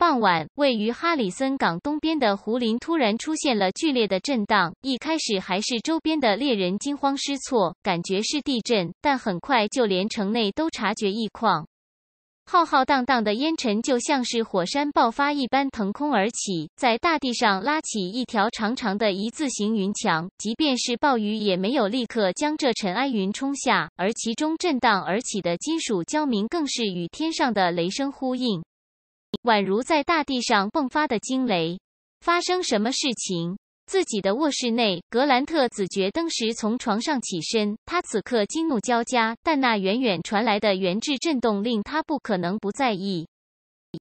傍晚，位于哈里森港东边的胡林突然出现了剧烈的震荡。一开始还是周边的猎人惊慌失措，感觉是地震，但很快就连城内都察觉异况。浩浩荡荡的烟尘就像是火山爆发一般腾空而起，在大地上拉起一条长长的“一字形”云墙。即便是暴雨，也没有立刻将这尘埃云冲下，而其中震荡而起的金属焦鸣，更是与天上的雷声呼应。宛如在大地上迸发的惊雷，发生什么事情？自己的卧室内，格兰特子爵登时从床上起身。他此刻惊怒交加，但那远远传来的源质震动令他不可能不在意。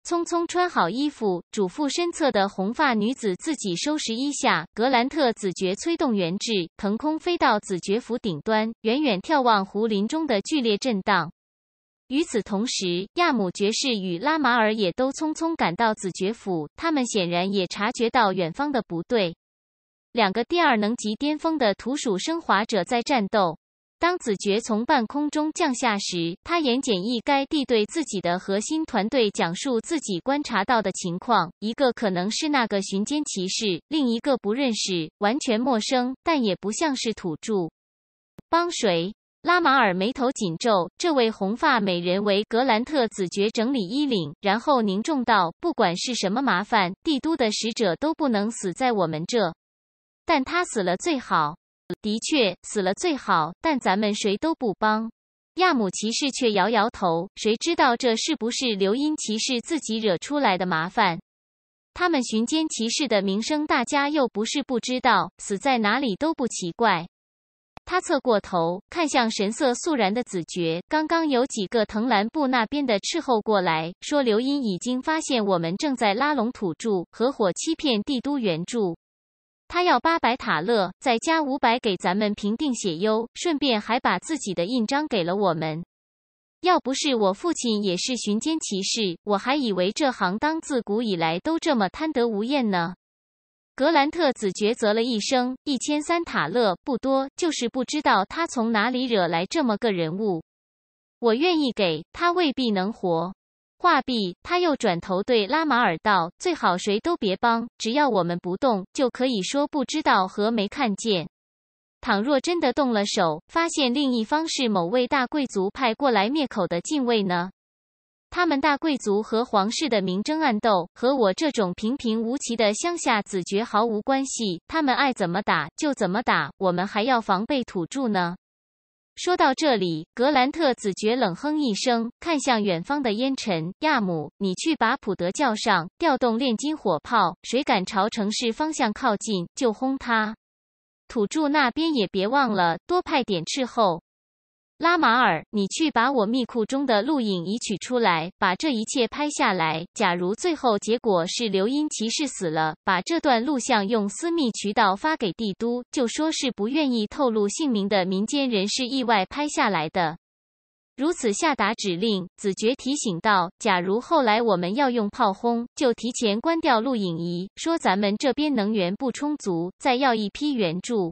匆匆穿好衣服，嘱咐身侧的红发女子自己收拾一下。格兰特子爵催动源质，腾空飞到子爵府顶端，远远眺望湖林中的剧烈震荡。与此同时，亚姆爵士与拉马尔也都匆匆赶到子爵府。他们显然也察觉到远方的不对。两个第二能级巅峰的土鼠升华者在战斗。当子爵从半空中降下时，他言简意赅地对自己的核心团队讲述自己观察到的情况：一个可能是那个巡间骑士，另一个不认识，完全陌生，但也不像是土著。帮谁？拉马尔眉头紧皱，这位红发美人为格兰特子爵整理衣领，然后凝重道：“不管是什么麻烦，帝都的使者都不能死在我们这。但他死了最好，的确死了最好。但咱们谁都不帮。”亚姆骑士却摇摇头：“谁知道这是不是流音骑士自己惹出来的麻烦？他们寻奸骑士的名声，大家又不是不知道，死在哪里都不奇怪。”他侧过头看向神色肃然的子爵，刚刚有几个藤兰部那边的斥候过来说，刘英已经发现我们正在拉拢土著，合伙欺骗帝都援助。他要八百塔勒，再加五百给咱们平定血忧，顺便还把自己的印章给了我们。要不是我父亲也是巡监骑士，我还以为这行当自古以来都这么贪得无厌呢。格兰特子抉择了一生一千三塔勒不多，就是不知道他从哪里惹来这么个人物。我愿意给他，未必能活。画毕，他又转头对拉马尔道：“最好谁都别帮，只要我们不动，就可以说不知道和没看见。倘若真的动了手，发现另一方是某位大贵族派过来灭口的禁卫呢？”他们大贵族和皇室的明争暗斗和我这种平平无奇的乡下子爵毫无关系，他们爱怎么打就怎么打，我们还要防备土著呢。说到这里，格兰特子爵冷哼一声，看向远方的烟尘。亚姆，你去把普德叫上，调动炼金火炮，谁敢朝城市方向靠近就轰他。土著那边也别忘了多派点斥候。拉马尔，你去把我密库中的录影仪取出来，把这一切拍下来。假如最后结果是刘音骑士死了，把这段录像用私密渠道发给帝都，就说是不愿意透露姓名的民间人士意外拍下来的。如此下达指令，子爵提醒道：“假如后来我们要用炮轰，就提前关掉录影仪，说咱们这边能源不充足，再要一批援助。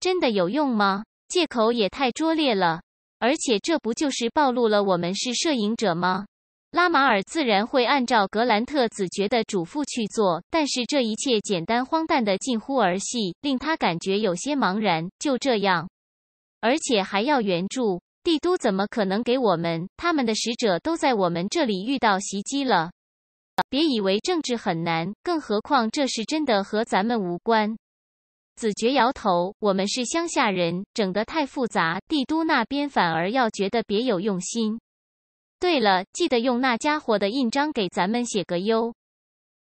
真的有用吗？”借口也太拙劣了，而且这不就是暴露了我们是摄影者吗？拉马尔自然会按照格兰特子爵的嘱咐去做，但是这一切简单荒诞的近乎儿戏，令他感觉有些茫然。就这样，而且还要援助帝都，怎么可能给我们？他们的使者都在我们这里遇到袭击了。别以为政治很难，更何况这事真的和咱们无关。子爵摇头，我们是乡下人，整得太复杂，帝都那边反而要觉得别有用心。对了，记得用那家伙的印章给咱们写个优。”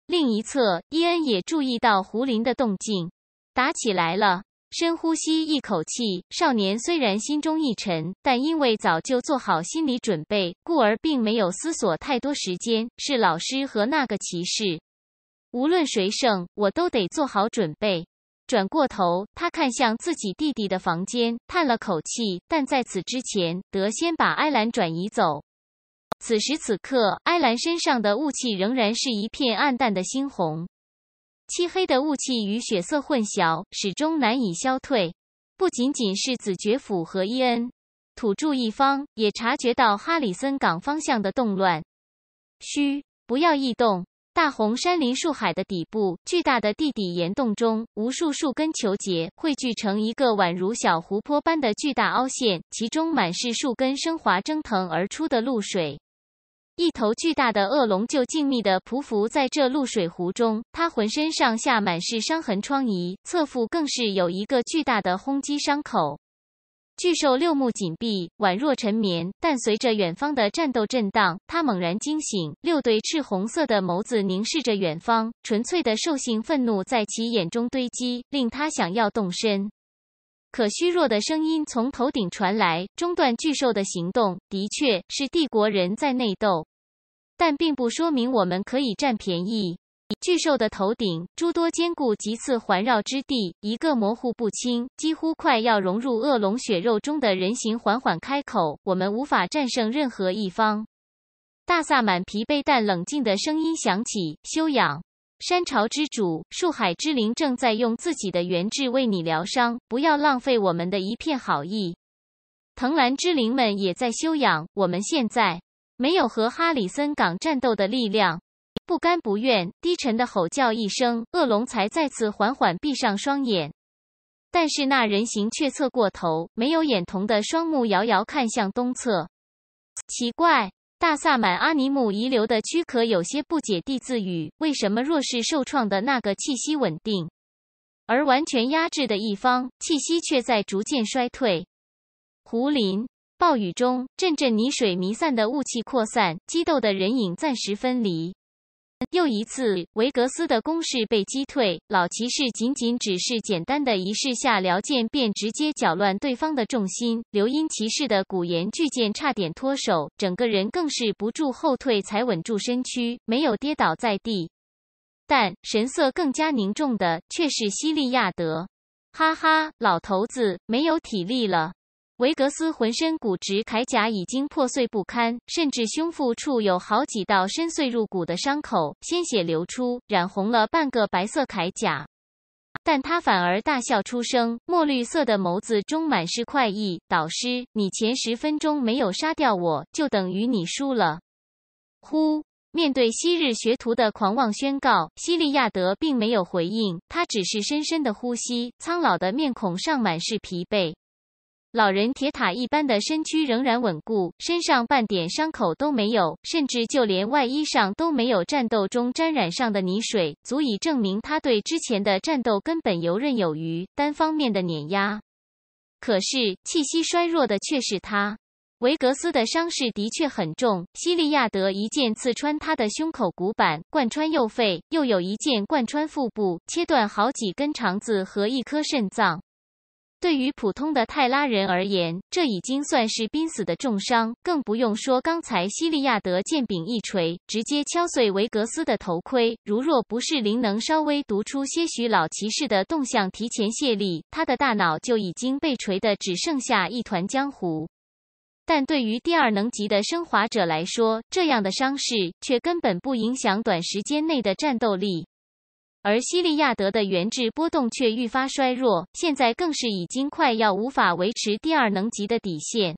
另一侧，伊恩也注意到胡林的动静，打起来了。深呼吸一口气，少年虽然心中一沉，但因为早就做好心理准备，故而并没有思索太多时间。是老师和那个骑士，无论谁胜，我都得做好准备。转过头，他看向自己弟弟的房间，叹了口气。但在此之前，得先把埃兰转移走。此时此刻，埃兰身上的雾气仍然是一片暗淡的猩红，漆黑的雾气与血色混淆，始终难以消退。不仅仅是子爵府和伊恩，土著一方也察觉到哈里森港方向的动乱。嘘，不要异动。大红山林树海的底部，巨大的地底岩洞中，无数树根球结，汇聚成一个宛如小湖泊般的巨大凹陷，其中满是树根升华蒸腾而出的露水。一头巨大的恶龙就静谧的匍匐在这露水湖中，它浑身上下满是伤痕疮痍，侧腹更是有一个巨大的轰击伤口。巨兽六目紧闭，宛若沉眠。但随着远方的战斗震荡，他猛然惊醒，六对赤红色的眸子凝视着远方，纯粹的兽性愤怒在其眼中堆积，令他想要动身。可虚弱的声音从头顶传来，中断巨兽的行动。的确是帝国人在内斗，但并不说明我们可以占便宜。巨兽的头顶，诸多坚固棘刺环绕之地，一个模糊不清、几乎快要融入恶龙血肉中的人形缓缓开口：“我们无法战胜任何一方。”大萨满疲惫但冷静的声音响起：“修养，山潮之主，树海之灵正在用自己的元智为你疗伤，不要浪费我们的一片好意。”藤兰之灵们也在修养，我们现在没有和哈里森港战斗的力量。不甘不愿，低沉的吼叫一声，恶龙才再次缓缓闭上双眼。但是那人形却侧过头，没有眼瞳的双目遥遥看向东侧。奇怪，大萨满阿尼姆遗留的躯壳有些不解地自语：“为什么弱势受创的那个气息稳定，而完全压制的一方气息却在逐渐衰退？”湖林，暴雨中，阵阵泥水弥散的雾气扩散，激斗的人影暂时分离。又一次，维格斯的攻势被击退。老骑士仅仅只是简单的一试下撩剑，便直接搅乱对方的重心。流音骑士的古岩巨剑差点脱手，整个人更是不住后退才稳住身躯，没有跌倒在地。但神色更加凝重的却是西利亚德。哈哈，老头子没有体力了。维格斯浑身骨直，铠甲已经破碎不堪，甚至胸腹处有好几道深邃入骨的伤口，鲜血流出，染红了半个白色铠甲。但他反而大笑出声，墨绿色的眸子中满是快意。导师，你前十分钟没有杀掉我，就等于你输了。呼，面对昔日学徒的狂妄宣告，西利亚德并没有回应，他只是深深的呼吸，苍老的面孔上满是疲惫。老人铁塔一般的身躯仍然稳固，身上半点伤口都没有，甚至就连外衣上都没有战斗中沾染上的泥水，足以证明他对之前的战斗根本游刃有余，单方面的碾压。可是气息衰弱的却是他，维格斯的伤势的确很重。西利亚德一剑刺穿他的胸口骨板，贯穿右肺，又有一剑贯穿腹部，切断好几根肠子和一颗肾脏。对于普通的泰拉人而言，这已经算是濒死的重伤，更不用说刚才西利亚德剑柄一锤，直接敲碎维格斯的头盔。如若不是灵能稍微读出些许老骑士的动向，提前泄力，他的大脑就已经被锤得只剩下一团浆糊。但对于第二能级的升华者来说，这样的伤势却根本不影响短时间内的战斗力。而西利亚德的原质波动却愈发衰弱，现在更是已经快要无法维持第二能级的底线。